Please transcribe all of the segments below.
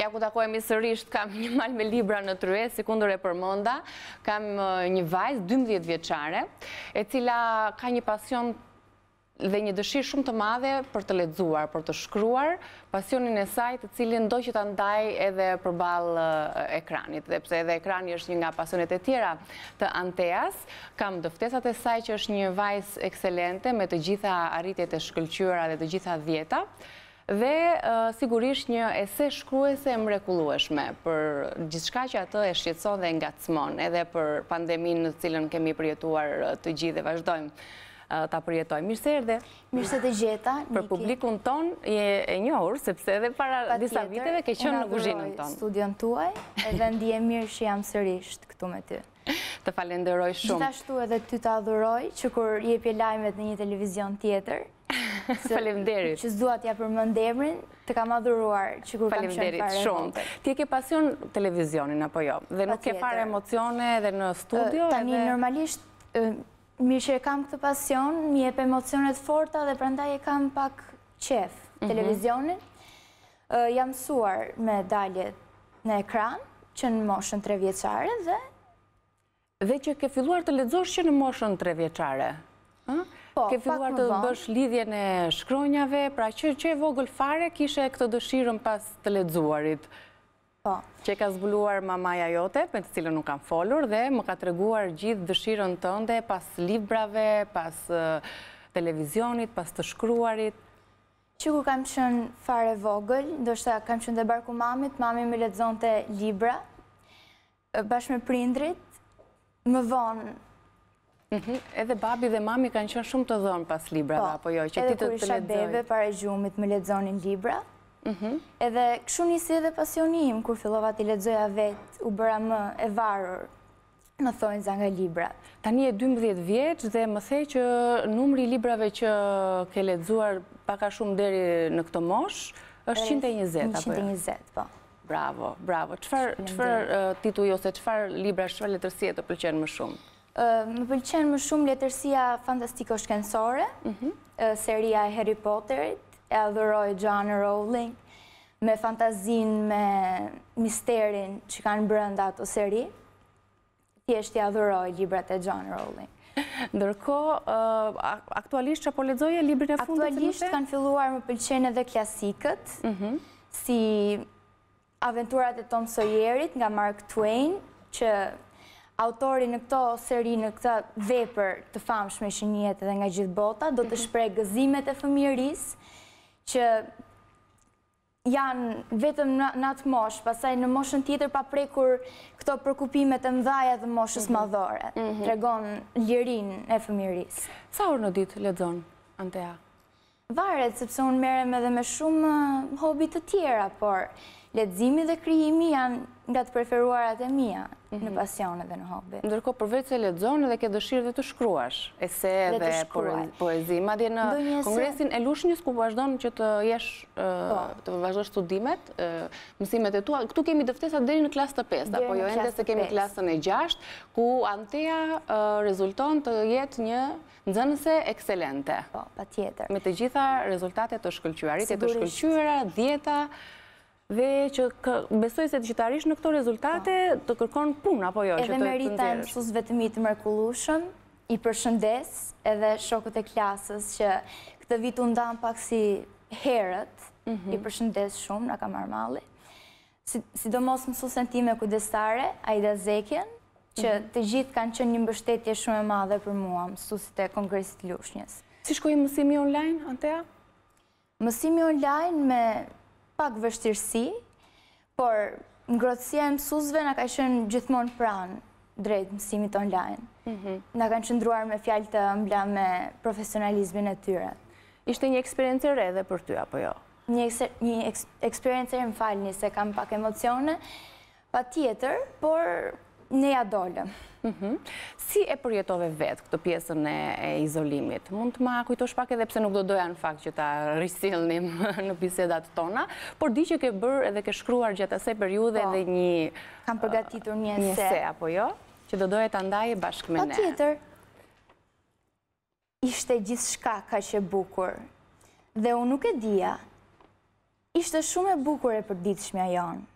Ja ku takojemi sërrisht, kam një mal me libra në trye, si kundur e përmonda, kam një vajzë, 12 vjeqare, e cila ka një pasion dhe një dëshirë shumë të madhe për të ledzuar, për të shkruar pasionin e sajtë cilin do që të ndaj edhe për balë ekranit, dhe pse edhe ekranit është një nga pasionet e tjera të anteas. Kam dëftesat e sajtë që është një vajzë ekselente me të gjitha arritjet e shkëllqyra dhe të gjitha djeta, dhe sigurisht një ese shkruese mrekulueshme për gjithë shka që atë e shqetson dhe nga të edhe për pandemin në cilën kemi përjetuar të gjithë dhe vazhdojmë të përjetoj. Mirë se erde. Mirë se të gjeta. Për publikun ton e njohur, sepse edhe para disa viteve ke qënë në guzhinën ton. Unë adhëroj studion tuaj, edhe ndi mirë që jam sërisht këtu me ty. Të falenderoj shumë. Gjithashtu edhe ty të adhëroj, që kur je lajmet në një televizion tjetër, Faleminderit. Që s'dua t'ja përmend emrin, të kam adhuruar që kur kam qenë shumë. Ti ke pasion televizionin apo jo? Dhe nuk ke fare emocione edhe në studio tani normalisht mirë që e kam këtë pasion, mi jep emocionet forta dhe prandaj e kam pak qef mhm. televizionin. Jam suar me dalje në ekran që në moshën tre vjeqare dhe... Dhe që ke filluar të ledzosh që në moshën tre vjeqare. Po, ke filluar të bësh lidhjen e shkronjave, pra që e vogël fare kishe këtë dëshirën pas të ledzuarit? Po. Që e ka zbuluar mamaja jote, për të cilën nuk kam folur, dhe më ka të reguar gjithë dëshirën tënde pas librave, pas televizionit, pas të shkruarit? Që ku kam qënë fare vogël, ndoshta kam qënë dhe barku mamit, mami me të libra, bashkë me prindrit, më vonë, Mhm. Edhe babi dhe mami kanë qënë shumë të dhonë pas libra dhe po, apo jo, që ti të të ledzoj mhm. Edhe kur isha bebe pare gjumit me ledzonin libra, edhe këshu njësi edhe pasionim, kur fillova të ledzoja vetë, u bëra më e varur, në thonjë zanga libra. Tani e 12 vjeqë dhe më thej që numri librave që ke ledzuar paka shumë deri në këto mosh, është 120. 120, jo? po. Bravo, bravo. Qëfar titu jo se qëfar libra, qëfar letërsie të pëlqenë më shumë? Më pëlqen më shumë letërsia fantastiko-shkensore, mhm. seria e Harry Potterit, e adhërojë John Rowling, me fantazin, me misterin që kanë brënda ato seri, tjeshtë i adhërojë librat e John Rowling. Ndërko, aktualisht që po ledzoje librin e fundet? Aktualisht kanë filluar më pëlqen edhe klasikët, mhm. si aventurat e Tom Sawyerit nga Mark Twain, që autori në këto seri, në këta vepër të famshme që njët edhe nga gjithë bota, do të mhm. shprej gëzimet e fëmijëris, që janë vetëm në atë mosh, pasaj në moshën tjetër pa prekur këto përkupimet e mdhaja dhe moshës mhm. madhore. Mhm. Të regon ljerin e fëmijëris. Sa orë në ditë, Ledzon, Antea? Varet, sepse unë merem edhe me shumë eh, hobit të tjera, por ledzimi dhe kryimi janë nga të preferuarat e mija në mhm. pasionet dhe në hobi. Ndërko përveç e ledzonë dhe ke dëshirë dhe të shkruash ese dhe poezima dhe në kongresin e lushnjës ku vazhdojnë që të jesh po. të vazhdoj studimet mësimet e tua. Këtu kemi dëftesa dhe në klasë të pesta, po jo endes e kemi klasën e gjasht, ku Antea rezulton të jetë një nëzënëse ekselente. Po, pa tjetër. Me të gjitha rezultate të shkëllqyarit, të shkëllqyara, djeta, dhe që besoj se digitarisht në këto rezultate po. të kërkon punë, apo jo? Edhe merita e mësus vetëmi të mërkullushën, i përshëndes, edhe shokët e klasës që këtë vitu ndam pak si herët, i mhm. përshëndes shumë, nga ka marmali. Sidomos mësusën ti me kudestare, Aida Zekjen, që mhm. të gjithë kanë qënë një mbështetje shumë e madhe për mua, mësusit e Kongresit Lushnjës. Si shkojë mësimi online, Antea? Mësimi online me pak vështirësi, por ngrotësia e mësuzve në ka shënë gjithmonë pranë drejtë mësimit online. Mhm. Në kanë qëndruar me fjalë të mbla me profesionalizmin e tyre. Ishte një eksperiencë e redhe për ty, apo jo? Një eksperiencë e më falni, se kam pak emocione, pa tjetër, por ne ja dollëm. Mhm. Si e përjetove vetë këtë pjesën e izolimit? Mund të ma kujtosh pak edhe pse nuk do doja në fakt që ta rrisilnim në bisedat tona, por di që ke bërë edhe ke shkruar gjatë asaj periude po. edhe një... Kam përgatitur një se, apo jo? Që do doja të e bashkë me ne. Po tjetër, ishte gjithë shka ka që bukur, dhe unë nuk e dia, ishte shumë e bukur e përditëshmja jonë,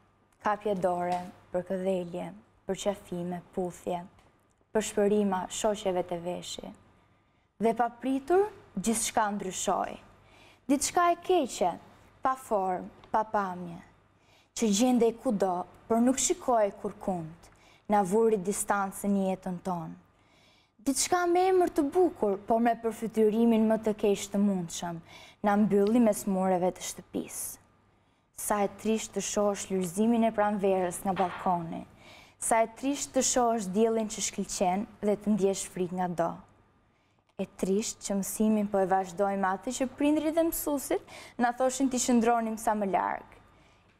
kapje dore, për këdhelje për qafime, puthje, për shpërima shoqeve të veshi. Dhe pa pritur, gjithë shka ndryshoj. Ditë shka e keqe, pa formë, pa pamje, që gjende i kudo, për nuk shikoj kur kund, në avurit distancë një jetën tonë. Ditë shka me emër të bukur, por me përfytyrimin më të keqë të mundshëm, në mbylli me smureve të shtëpisë. Sa e trisht të shosh lërzimin e pranverës nga balkonit, sa e trisht të sho është djelin që shkilqen dhe të ndjesh frik nga do. E trisht që mësimin po e vazhdojmë ati që prindri dhe mësusit në thoshin të shëndronim sa më larg.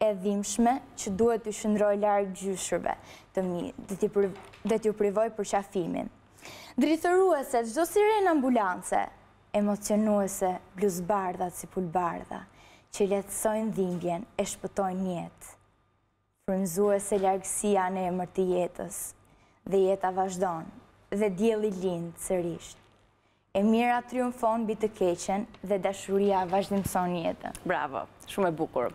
E dhimshme që duhet të shëndroj larg gjyshërve të mi dhe të privoj për qafimin. Drithëruese, gjdo sirena ambulance, emocionuese, bluzbardha si pulbardha, që letësojnë dhimbjen e shpëtojnë njetë. Kërënzu e se largësia në emër të jetës, dhe jeta vazhdonë, dhe djeli lindë të sërishtë, e mira triumfon bitë keqen dhe dashuria vazhdimson jetën. Bravo, shumë e bukur.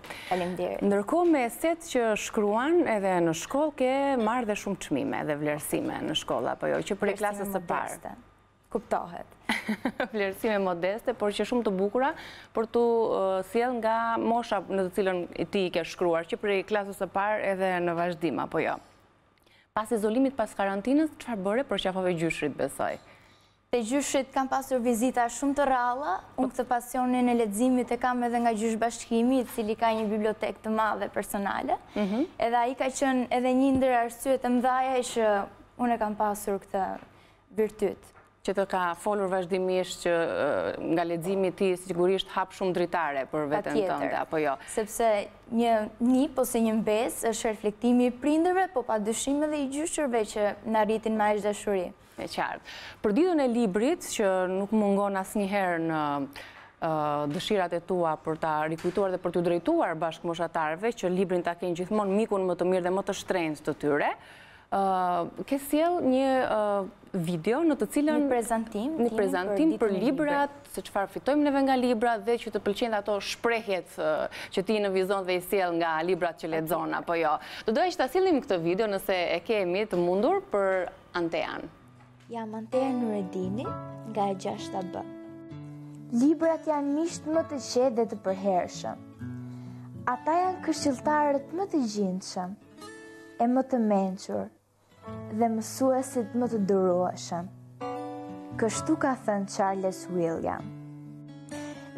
dirë. Ndërku me eset që shkruan edhe në shkollë, ke marrë dhe shumë qmime dhe vlerësime në shkolla, po jo, që për e klasës të parë. Kuptohet. Vlerësime modeste, por që shumë të bukura, për të uh, siel nga mosha në të cilën ti i ke shkruar, që për i klasës e parë edhe në vazhdima, po jo. Pas izolimit pas karantinës, farë bëre për qafove gjyshrit besoj? Te gjyshrit kam pasur vizita shumë të ralla, unë këtë pasionin e ledzimit e kam edhe nga gjysh bashkimi, cili ka një bibliotek të madhe personale, mhm. edhe a i ka qënë edhe një ndër arsyet e mdhaja e që unë e kam pasur këtë virtyt që të ka folur vazhdimisht që nga ledzimi ti sigurisht hapë shumë dritare për vetën të ndë, apo jo? Sepse një njip ose një mbes është reflektimi i prinderve, po pa dëshime dhe i gjyshërve që në arritin ma ishtë dëshuri. E qartë. Për didhën e librit që nuk mungon asë njëherë në dëshirat e tua për ta rikujtuar dhe për të drejtuar bashkë moshatarve që librin ta kenë gjithmonë mikun më të mirë dhe më të shtrenjës të tyre, ke sjell një video në të cilën... Një prezentim. Një prezentim për librat, se që farë fitojmë neve nga librat, dhe që të pëlqenë ato shprehjet që ti në vizon dhe i siel nga librat që le zonë, apo jo. Do dojë që të asilim këtë video nëse e kemi të mundur për Antean. Jam Antean në redini nga e gjashta bë. Librat janë mishtë më të qedë dhe të përherëshëm. Ata janë këshiltarët më të gjindëshëm e më të menqurë dhe mësuesit më të dëruashëm. Kështu ka thënë Charles William.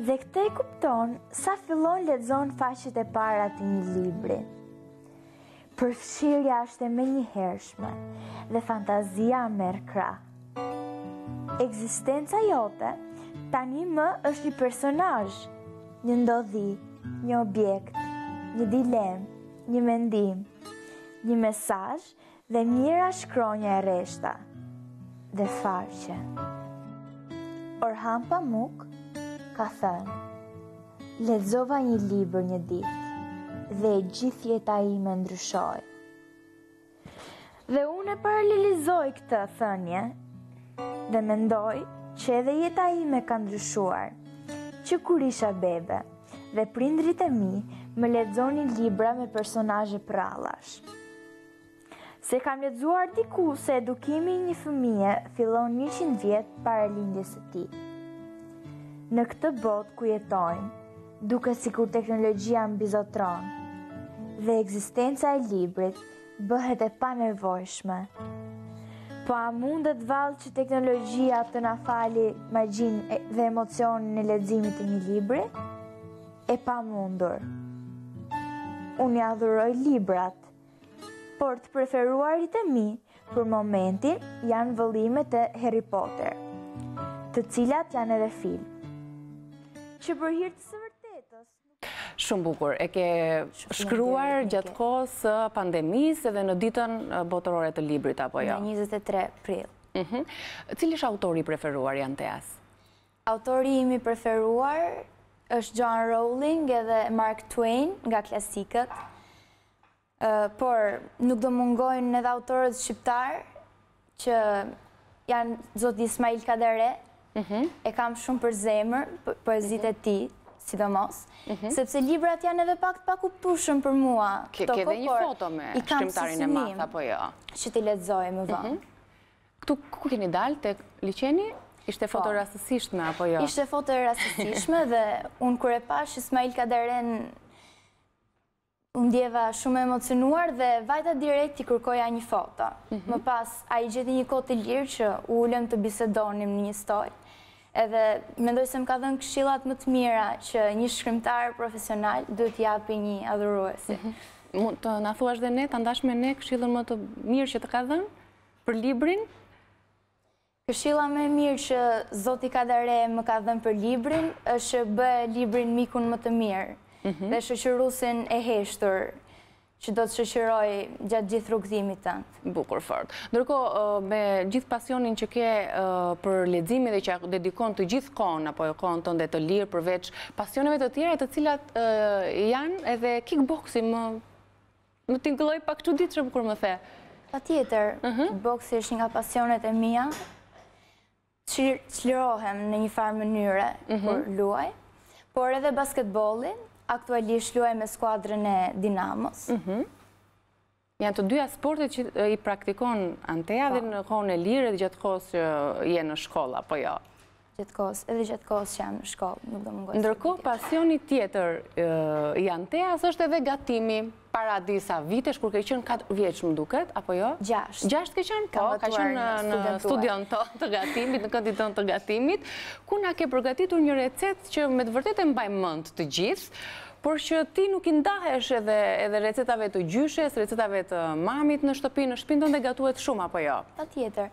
Dhe këte kuptonë sa fillon lezon faqit e parat një libri. Përfshirja është e me një hershme dhe fantazia merë kra. Eksistenca jote tani më është një personaj, një ndodhi, një objekt, një dilem, një mendim, një mesaj, dhe mira shkronja e reshta dhe farqe. Orhan Pamuk ka thënë, Ledzova një libër një ditë dhe gjithë jeta ime ndryshoj. Dhe unë e paralelizoj këtë thënje dhe mendoj që edhe jeta ime ka ndryshuar, që kur isha bebe dhe prindrit e mi me ledzoni libra me personaje prallash se kam lexuar diku se edukimi i një fëmije fillon 100 vjetë para lindjes së tij. Në këtë botë ku jetojmë, duket sikur teknologjia mbizotron dhe ekzistenca e librit bëhet e panevojshme. Po a mundet vallë që teknologjia të na fali magjinë dhe emocionin e leximit të një libri? E pamundur. Unë ja librat por të preferuarit e mi për momentin janë vëllimet e Harry Potter, të cilat janë edhe film. Që për hirtë së Shumë bukur, e ke shkruar gjatë kohës pandemisë edhe në ditën botërore të librit, apo jo? Në 23 prill. Mhm. Cili është autori preferuar, Jan asë? Autori imi preferuar është John Rowling edhe Mark Twain nga klasikët por nuk do mungojnë edhe autorët shqiptarë, që janë zotë Ismail Kadere, mhm. e kam shumë për zemër, për ezit e mhm. ti, sidomos, mhm. sepse librat janë edhe pak të pak uptushëm për mua. Këtë dhe një foto me shkrimtarin e math, apo jo? Që ti ledzoj më vëmë. Këtu ku keni dalë të liqeni? Ishte foto po. rastësishme, apo jo? Ishte foto rastësishme dhe unë kërë e pash Ismail Kaderen Unë djeva shumë emocionuar dhe vajta direkt i kërkoja një foto. Mhm. Më pas, a i gjithi një kote lirë që u ullëm të bisedonim një stoj. Edhe mendoj se më ka dhënë këshillat më të mira që një shkrimtar profesional duhet japi një adhuruesi. Mhm. Të në thuash dhe ne, të ndash me ne këshillën më të mirë që të ka dhënë për librin? Këshilla me mirë që Zoti Kadare më ka dhënë për librin, është bë librin mikun më të mirë. Mhm. dhe shëqërusin e heshtër që do të shëqëroj gjatë gjithë rukëzimit të Bukur fort. Ndërko, uh, me gjithë pasionin që ke uh, për ledzimi dhe që dedikon të gjithë konë, apo e konë të të lirë përveç pasioneve të tjera, të cilat uh, janë edhe kickboxi më... Më t'ingëlloj pak që ditë që më kur më the. Pa tjetër, mhm. kickboxi është nga pasionet e mija, lirohem në një farë mënyre por mhm. luaj, por edhe basketbolin, aktualisht luaj me skuadrën e Dinamos. Mhm. Janë të dyja sportet që i praktikon antea po. dhe në kohën e lirë dhe gjatë kohës që jenë në shkolla, po jo? gjithkos, edhe gjithkos që jam shkollë, nuk do më ngojë. Ndërko, pasioni tjetër janë te, asë është edhe gatimi para disa vitesh, kur ke qënë 4 vjeqë më duket, apo jo? Gjasht. Gjasht ke qënë, po, ka qënë në studion të të gatimit, në këndit të të gatimit, ku na ke përgatitur një recet që me të vërtet e mbaj mënd të gjithë, por që ti nuk i ndahesh edhe recetave të gjyshes, recetave të mamit në shtëpinë, në shpinë të gatuhet shumë, apo jo? Ta tjetër.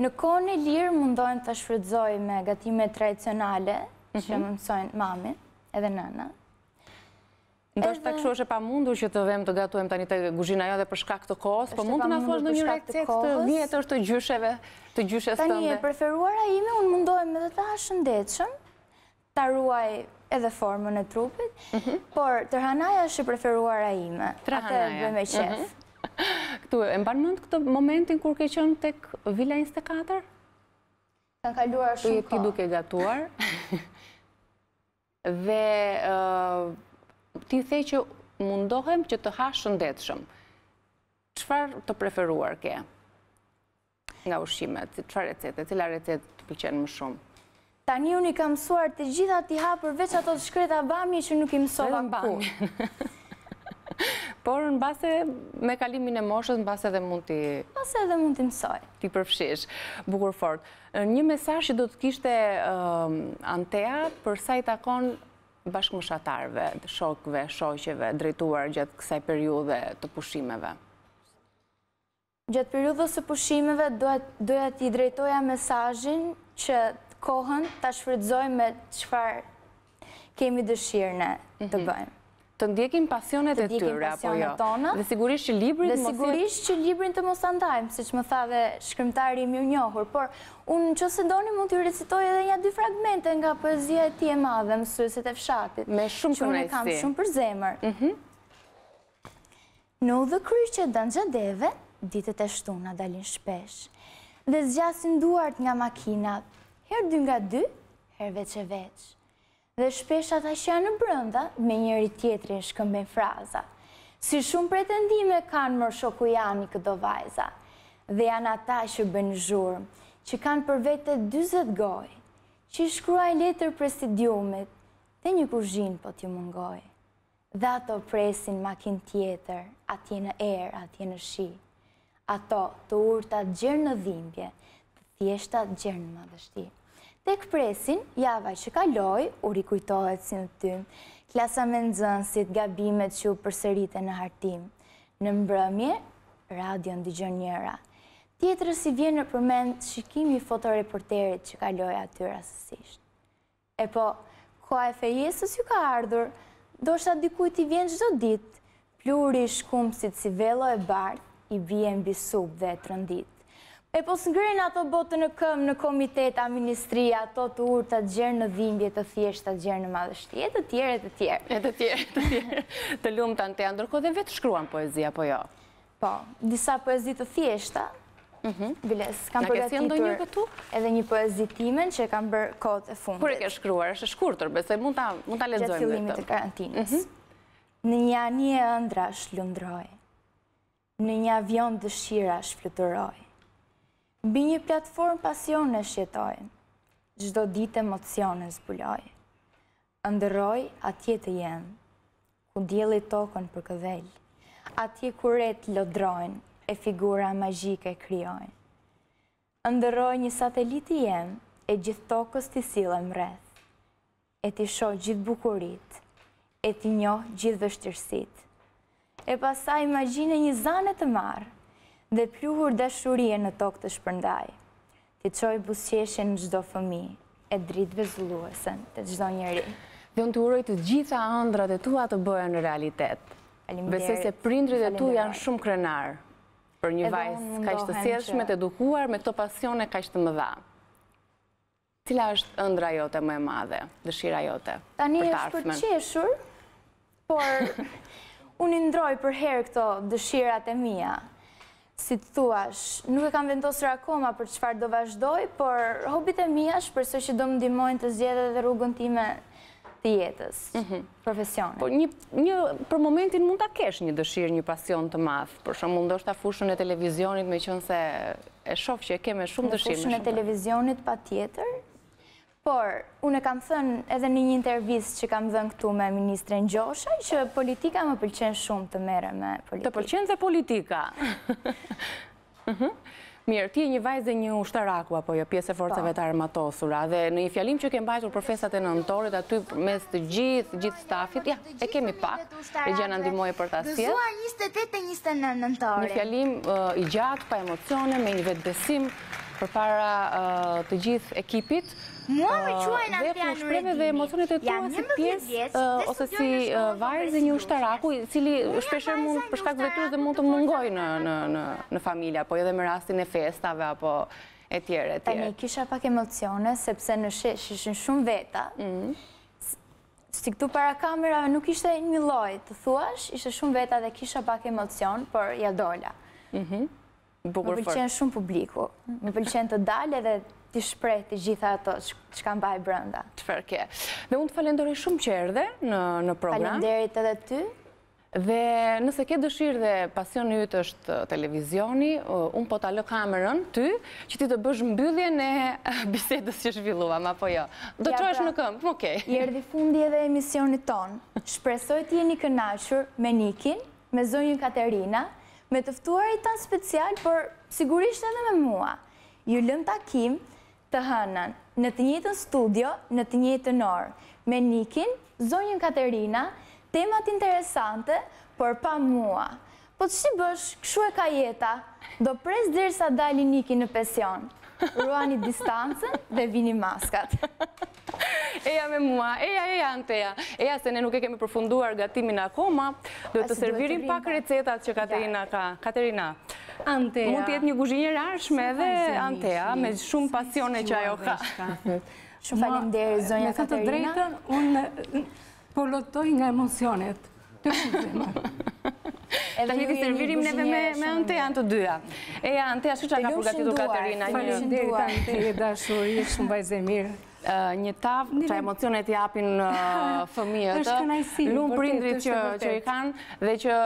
Në kohën e lirë mundohem të shfrydzoj me gatime tradicionale, që më mhm. mësojnë mami edhe nëna. Do shtë të këshu është e pa mundur që të vëmë të gatuem tani të guzhina jo dhe për shkak këtë kohës, për po mund të në fosh në një recet të vjetër të gjysheve, të gjyshe stënde. Tani e preferuara ime, unë mundohem edhe të shëndetshëm, të arruaj edhe formën e trupit, mhm. por tërhanaja është e preferuara ime, atë e bëme mhm. qefë. Këtu e mba në mëndë këtë momentin kur ke qënë tek Villa 24? Ka kaluar shumë kohë. Ti duke gatuar. Dhe ti the që mundohem që të hashë shëndetëshëm. Qëfar të preferuar ke? Nga ushqimet, qëfar recete, cila recetë të përqenë më shumë? Ta një unë i kam suar të gjitha t'i hapër veç ato të shkreta bami që nuk i mësova ku. Por në base me kalimin e moshës, në base edhe mund t'i... Në base edhe mund t'i mësoj. Ti përfshish. Bukur fort. Një mesaj që do t'kishte Antea për sa i takon bashkë më shatarve, shokve, shoqeve, drejtuar gjatë kësaj periude të pushimeve? Gjatë periudës të pushimeve, doja t'i drejtoja mesajin që kohën t'a shfridzoj me qëfar kemi në të mhm. bëjmë të ndjekim pasionet e tyre, apo jo? Dhe sigurisht që librin të Dhe sigurisht që librin të mos andajmë, si që më tha dhe shkrymtari mjë njohur, por unë që se ndoni mund të recitoj edhe një dy fragmente nga poezia e ti e madhe mësuset e fshatit. Me shumë për nëjësi. Që unë e kam shumë për zemër. Mhm. Në u dhe kryqe gjadeve, ditët e shtuna dalin shpesh, dhe zgjasin duart nga makinat, her dy nga dy, her veq e veqë dhe shpesh ata që janë në brënda, me njëri tjetëri e shkëmbe fraza. Si shumë pretendime kanë mërë shoku janë i këdo vajza, dhe janë ata që bënë zhurëm, që kanë për vete 20 gojë, që i shkruaj letër presidiumit dhe një kuzhin po t'ju mungoj. Dhe ato presin makin tjetër, atje në erë, atje në shi. Ato të urta gjërë në dhimbje, të thjeshta gjërë në madhështimë tek presin, java që ka loj, u rikujtohet si në ty, klasa me nëzënsit, gabimet që u përserite në hartim, në mbrëmje, radio në digjën njëra. Tjetërë si vjenë në përmend shikimi fotoreporterit që ka loj atyra sësisht. E po, ko e fejesës ju ka ardhur, do shta dikujt i vjenë gjdo ditë, pluri i shkumësit si velo e bardë, i vjenë bisub dhe e trëndit. E po sëngrinë ato botë në këmë në komitet a ministria, ato të urë të gjerë në dhimbje të thjesht, të gjerë në madhështi, e të tjerë, e të tjerë. E të e të tjerë. të lumë të antea, ndërko dhe vetë shkruan poezia, po jo? Po, disa poezit të thjeshta, mhm. Biles, kam përgatitur edhe një poezitimen që kam bërë kote e fundit. Kur e ke shkruar, është shkurëtër, besoj, mund të aledzojmë dhe të. Gjatë Në një në një avion Bi një platformë pasion e shqetojnë, gjdo ditë emocionë zbuloj. Ndëroj atje të jenë, ku djeli tokën për këdhejnë, atje ku retë lodrojnë, e figura magjike e kryojnë. Ndëroj një satelit të jenë, e gjithë tokës të silën mreth, e të shohë gjithë bukurit, e të njohë gjithë vështërsit. E pasaj, ma një zanë të marë, dhe pluhur dashurie në tokë të shpërndaj. Ti qoj busqeshin në gjdo fëmi, e dritve zluesën të gjdo njeri. Dhe unë të uroj të gjitha andrat e tua të bëja në realitet. Besë se prindrit e tu janë shumë krenar, për një vajzë ka ishtë të sjeshme të edukuar, me të pasione ka ishtë të më dha. Cila është ëndra jote më e madhe, dëshira jote? Tani është për qeshur, por unë ndroj për herë këto dëshirat e mija. Si të thuash, nuk e kam vendosur akoma për qëfar do vazhdoj, por hobit e mi është përse që do më dimojnë të zjedhe dhe rrugën time të jetës, mhm. profesionit. Por një, për momentin mund të kesh një dëshirë, një pasion të mafë, për shumë mund është ta fushën e televizionit me qënë se e shofë që e keme shumë dëshirë. Fushën e televizionit pa tjetër, Por, unë e kam thënë edhe në një intervjiz që kam dhënë këtu me Ministrin Gjoshaj, që politika më pëlqen shumë të mere me politika. Të pëlqen dhe politika. Mhm. Mirë, ti e një vajzë dhe një ushtaraku, apo jo, pjesë e forceve po. të armatosura, dhe në i fjalim që kem bajtur profesat e nëntorit, aty mes të gjithë, gjithë stafit, ja, e kemi pak, e gjenë ndimoj për të asje. 28 e 29 nëntorit. Një fjalim i gjatë, pa emocione, me një vetë besim, për para të gjithë ekipit, Mua më quaj në Andrea Nuredini. Shpremeve emocionit e tua si pjesë ose si vajzë një ushtaraku, cili shpesher mund përshkak vetur dhe mund të mungoj në familja, po edhe me rastin e festave, apo e tjere, e tjere. Tani, kisha pak emocione, sepse në shesh ishën shumë veta, mhm. Si këtu para kamerave nuk ishte një loj, të thuash, ishte shumë veta dhe kisha pak emocion, por ja dola. Mhm. Më pëlqen shumë publiku, më pëlqen të dalë edhe t'i shprej t'i gjitha ato që kam baj brënda. Të fërke. Dhe unë të falenderoj shumë që erdhe në program. Falenderit edhe ty. Dhe nëse ke dëshirë dhe pasion një të është televizioni, unë po t'alë kamerën ty, që ti të bësh mbyllje në bisedës që shvilluam, apo jo. Do të është në këmë, më kej. I erdi fundi edhe emisionit tonë. Shpresoj t'i një kënashur me Nikin, me zonjën Katerina, me tëftuar i tanë special, por sigurisht edhe me mua. Ju lëm takim, të hënën, në të njëtën studio, në të njëtën orë, me Nikin, Zonjën Katerina, temat interesante, por pa mua. Po të shqibësh, këshu e ka jeta, do presë dirë sa dali Nikin në pesionë ruani distancën dhe vini maskat. Eja me mua, eja, eja, Anteja. Eja, se ne nuk e kemi përfunduar gatimin akoma, dhe të servirim pak recetat që Katerina ka. Katerina, Anteja. Mund tjetë një guzhinjë arshme dhe Anteja, me shumë pasione që ajo ka. Shumë falim dhe zonja Katerina. Me të të drejtën, unë polotoj nga emocionet. Të shumë zemër. Të hiti servirim neve me ante janë të dyja. E ja, ante, ashtu që ka përgatitu Katerina? Të lëmë shënduar, të lëmë shënduar, të lëmë shënduar, të mirë. një tavë që emocionet i apin fëmijët të, lumë prindrit që i kanë dhe që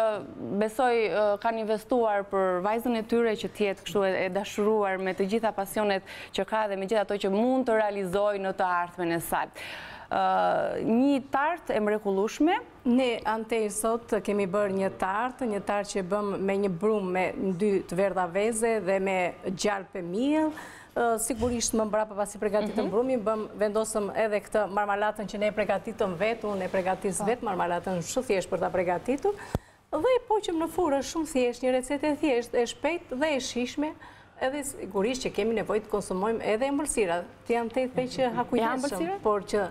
besoj kanë investuar për vajzën e tyre që tjetë kështu e dashuruar me të gjitha pasionet që ka dhe me gjitha to që mund të realizoj në të artëme në sajtë një tartë e mrekulushme. Ne, i sot kemi bërë një tartë, një tartë që bëm me një brumë me në dy të verda veze dhe me gjarë për milë. Sigurisht më mbra për pasi pregatitëm mhm. brumi, bëm vendosëm edhe këtë marmalatën që ne pregatitëm vetë, unë e pregatis po. vetë marmalatën shë thjesht për ta pregatitur, dhe i poqëm në furë shumë thjesht, një recete thjesht, e shpejt dhe e shishme, edhe sigurisht që kemi nevojt të konsumojmë edhe e mbërsirat. Të janë të të të që e Por që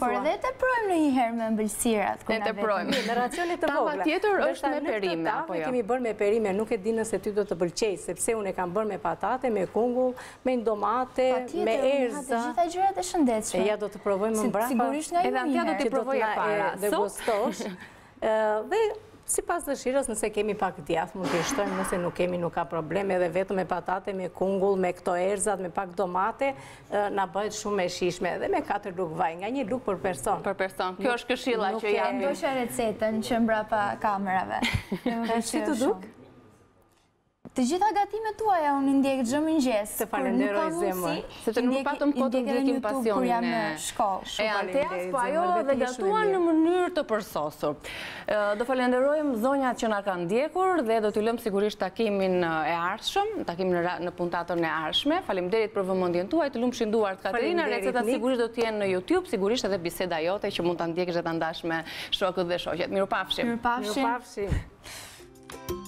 Por edhe të projmë në një herë me mbëllësirat. E të projmë. Në racionit të vogla. Tama tjetër është me perime. Në tama jo? kemi bërë me perime, nuk e dinë nëse ty do të bëllqej, sepse unë e kam bërë me patate, me kungu, me ndomate, me erza. Pa tjetër, unë ha të gjitha gjyrat e shëndetshme. E ja do të provojmë më mbrapa. Si pas dëshirës, nëse kemi pak djathë, mund të ishtojmë, nëse nuk kemi nuk ka probleme, edhe vetë me patate, me kungull, me këto erzat, me pak domate, në bëjt shumë me shishme, edhe me 4 lukë vaj, nga një lukë për person. Për person, kjo është këshila që jemi. Nuk e ndosha recetën që mbra pa kamerave. Që të dukë? të gjitha gatimet tuaja unë ndjekë gjëmë në gjesë. Të falenderoj zemër. Se të nuk patëm po të ndjekim pasionin e... E antes, po ajo dhe gatuan në mënyrë të përsosur. Do falenderojmë zonjat që nga kanë ndjekur dhe do t'u lëmë sigurisht takimin e arshëm, takimin në puntatën e arshme. Falim derit për vëmëndjen tuaj, të lëmë shinduar të Katerina, receta sigurisht do t'jenë në Youtube, sigurisht edhe biseda jote që mund të ndjekisht dhe të ndash shokët dhe shokët. Miru pafshim. Miru pafshim. Miru pafshim.